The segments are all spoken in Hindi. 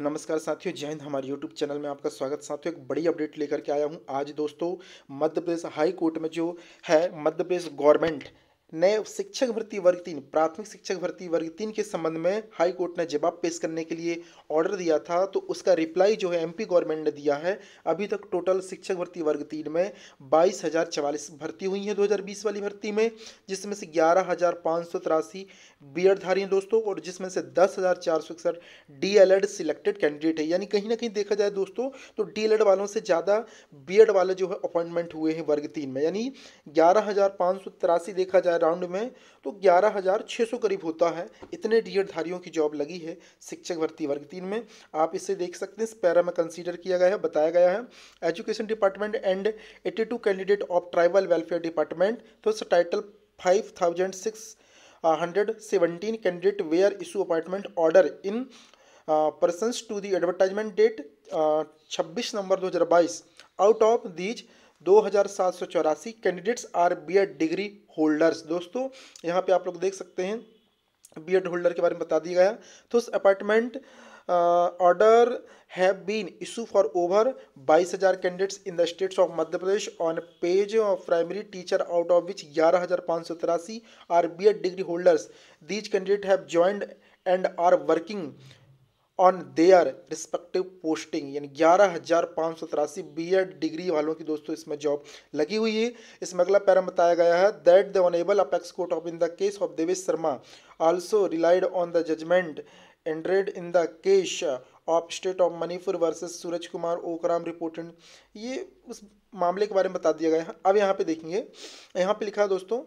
नमस्कार साथियों जय हिंद हमारे यूट्यूब चैनल में आपका स्वागत साथियों एक बड़ी अपडेट लेकर के आया हूं आज दोस्तों मध्य प्रदेश हाई कोर्ट में जो है मध्य प्रदेश गवर्नमेंट नए शिक्षक भर्ती वर्ग तीन प्राथमिक शिक्षक भर्ती वर्ग तीन के संबंध में हाई कोर्ट ने जवाब पेश करने के लिए ऑर्डर दिया था तो उसका रिप्लाई जो है एमपी गवर्नमेंट ने दिया है अभी तक टोटल शिक्षक भर्ती वर्ग तीन में बाईस हज़ार चवालीस भर्ती हुई हैं 2020 वाली भर्ती में जिसमें से ग्यारह हज़ार पाँच सौ तिरासी बी एडधारी हैं दोस्तों और जिसमें से दस हज़ार चार सौ इकसठ D L Ed selected candidate है यानी कहीं ना कहीं देखा जाए दोस्तों तो डी एल एड वालों से ज़्यादा बी एड वाले जो है अपॉइंटमेंट हुए हैं वर्ग तीन में यानी ग्यारह हज़ार पाँच सौ तिरासी देखा जाए राउंड में तो ग्यारह हज़ार छः सौ करीब होता है इतने डी धारियों की जॉब लगी है शिक्षक भर्ती वर्ग तीन में आप इसे देख सकते हैं इस पैरा में कंसीडर किया गया है बताया गया है education department and eighty two candidate of tribal welfare department तो title five thousand six hundred seventeen candidate were issue appointment order in pursuance to the advertisement date छब्बीस नवंबर दो हज़ार बाईस आउट ऑफ दीज दो candidates are B degree holders दोस्तों यहाँ पे आप लोग देख सकते हैं बी होल्डर के बारे में बता दिया गया तो उस appointment order have been issue for over बाईस हज़ार candidates in the states of Madhya Pradesh on page of primary teacher out of which ग्यारह हज़ार पाँच सौ तिरासी are B degree holders these candidate have joined and are working on their respective posting यानी ग्यारह हज़ार पाँच सौ तिरासी बी एड डिग्री वालों की दोस्तों इसमें जॉब लगी हुई है इसमें अगला पैरम बताया गया है that the honourable apex court of in the case of Devesh Sharma also relied on the judgment rendered in the case of state of Manipur versus Suraj Kumar Okram reported ये उस मामले के बारे में बता दिया गया है अब यहाँ पे देखेंगे यहाँ पे लिखा है दोस्तों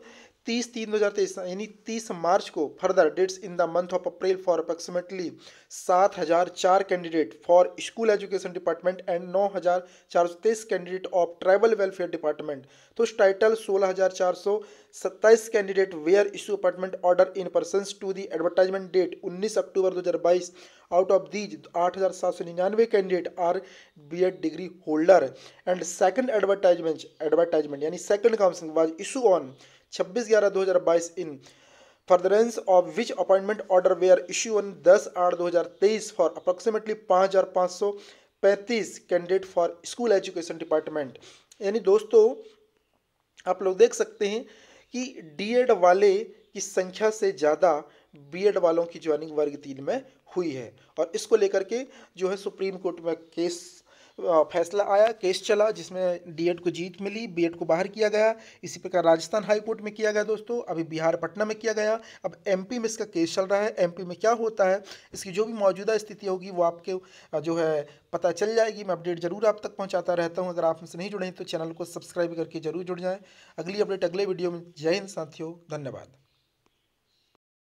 तीस तीन दो हज़ार तेईस यानी तीस मार्च को further dates in the month of April for approximately सात हज़ार चार candidate for school education department and नौ हज़ार चार सौ तेईस candidate of tribal welfare department तो उस टाइटल सोलह हज़ार चार सौ सत्ताईस candidate were issue appointment order in pursuance to the advertisement date उन्नीस अक्टूबर दो हज़ार बाईस आउट ऑफ दीज आठ हज़ार सात सौ निन्यानवे candidate are B Ed degree holder and second advertisement advertisement यानी second council was issue on छब्बीस ग्यारह दो हज़ार बाईस in furtherance of which appointment order were issue on दस आठ दो हज़ार तेईस फॉर अप्रोक्सीमेटली पाँच हज़ार पाँच सौ पैंतीस candidate for school education department यानी दोस्तों आप लोग देख सकते हैं कि एड वाले की संख्या से ज़्यादा एड वालों की ज्वाइनिंग वर्ग तीन में हुई है और इसको लेकर के जो है सुप्रीम कोर्ट में केस फैसला आया केस चला जिसमें डीएड को जीत मिली बीएड को बाहर किया गया इसी प्रकार राजस्थान हाईकोर्ट में किया गया दोस्तों अभी बिहार पटना में किया गया अब एमपी में इसका केस चल रहा है एमपी में क्या होता है इसकी जो भी मौजूदा स्थिति होगी वो आपके जो है पता चल जाएगी मैं अपडेट जरूर आप तक पहुँचाता रहता हूँ अगर आप हमसे नहीं जुड़े हैं तो चैनल को सब्सक्राइब करके जरूर जुड़ जाएँ अगली अपडेट अगले वीडियो में जय हिंद साथियों धन्यवाद